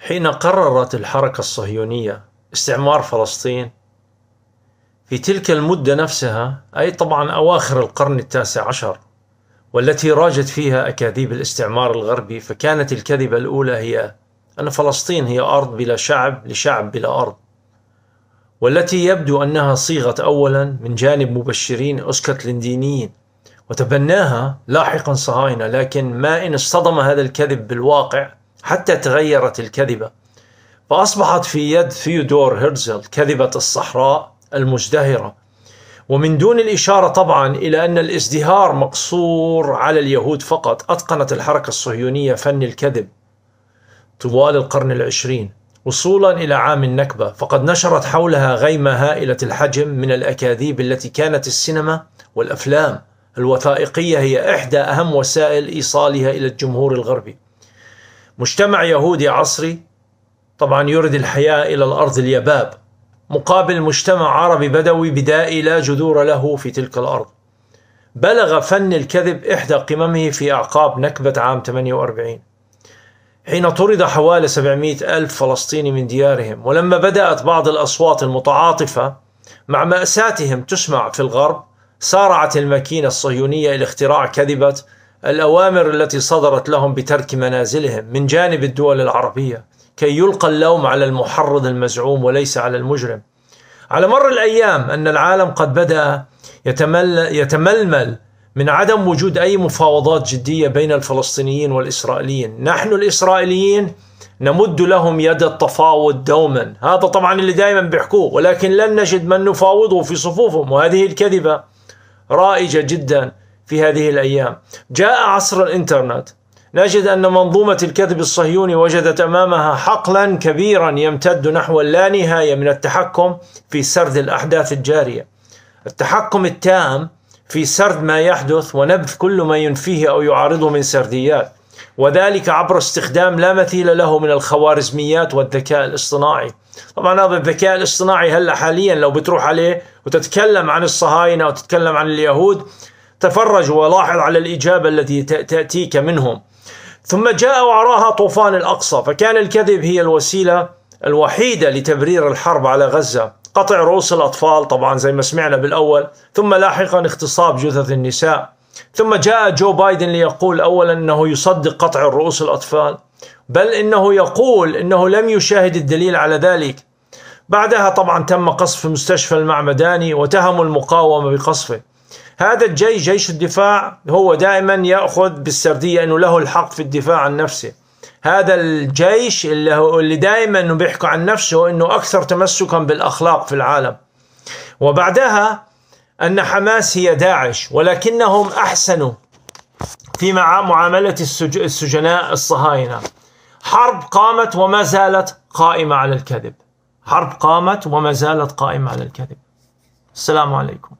حين قررت الحركة الصهيونية استعمار فلسطين في تلك المدة نفسها أي طبعا أواخر القرن التاسع عشر والتي راجت فيها أكاذيب الاستعمار الغربي فكانت الكذبة الأولى هي أن فلسطين هي أرض بلا شعب لشعب بلا أرض والتي يبدو أنها صيغت أولا من جانب مبشرين أسكتلنديين وتبناها لاحقا صهاينة لكن ما إن اصطدم هذا الكذب بالواقع حتى تغيرت الكذبة فأصبحت في يد ثيودور هيرزل كذبة الصحراء المزدهرة ومن دون الإشارة طبعا إلى أن الازدهار مقصور على اليهود فقط أتقنت الحركة الصهيونية فن الكذب طوال القرن العشرين وصولا إلى عام النكبة فقد نشرت حولها غيمة هائلة الحجم من الأكاذيب التي كانت السينما والأفلام الوثائقية هي إحدى أهم وسائل إيصالها إلى الجمهور الغربي مجتمع يهودي عصري طبعا يرد الحياة إلى الأرض اليباب مقابل مجتمع عربي بدوي بدائي لا جذور له في تلك الأرض بلغ فن الكذب إحدى قممه في أعقاب نكبة عام 48 حين طرد حوالي 700 ألف فلسطيني من ديارهم ولما بدأت بعض الأصوات المتعاطفة مع مأساتهم تسمع في الغرب سارعت الماكينة الصهيونية إلى اختراع كذبة الأوامر التي صدرت لهم بترك منازلهم من جانب الدول العربية كي يلقى اللوم على المحرض المزعوم وليس على المجرم على مر الأيام أن العالم قد بدأ يتمل يتململ من عدم وجود أي مفاوضات جدية بين الفلسطينيين والإسرائيليين نحن الإسرائيليين نمد لهم يد التفاوض دوما هذا طبعا اللي دائما بيحكوه ولكن لن نجد من نفاوضه في صفوفهم وهذه الكذبة رائجة جدا في هذه الأيام جاء عصر الإنترنت نجد أن منظومة الكذب الصهيوني وجدت أمامها حقلا كبيرا يمتد نحو اللانهاية من التحكم في سرد الأحداث الجارية التحكم التام في سرد ما يحدث ونبذ كل ما ينفيه أو يعارضه من سرديات وذلك عبر استخدام لا مثيل له من الخوارزميات والذكاء الاصطناعي طبعا هذا الذكاء الاصطناعي هلا حاليا لو بتروح عليه وتتكلم عن الصهاينة وتتكلم عن اليهود تفرج ولاحظ على الإجابة التي تأتيك منهم ثم جاء وراها طوفان الأقصى فكان الكذب هي الوسيلة الوحيدة لتبرير الحرب على غزة قطع رؤوس الأطفال طبعا زي ما سمعنا بالأول ثم لاحقا اغتصاب جثث النساء ثم جاء جو بايدن ليقول أولا أنه يصدق قطع رؤوس الأطفال بل إنه يقول إنه لم يشاهد الدليل على ذلك بعدها طبعا تم قصف مستشفى المعمداني وتهموا المقاومة بقصفه هذا الجيش جيش الدفاع هو دائما يأخذ بالسردية أنه له الحق في الدفاع عن نفسه هذا الجيش اللي, هو اللي دائما بيحكوا عن نفسه أنه أكثر تمسكا بالأخلاق في العالم وبعدها أن حماس هي داعش ولكنهم أحسنوا في معاملة السجناء الصهاينة حرب قامت وما زالت قائمة على الكذب حرب قامت وما زالت قائمة على الكذب السلام عليكم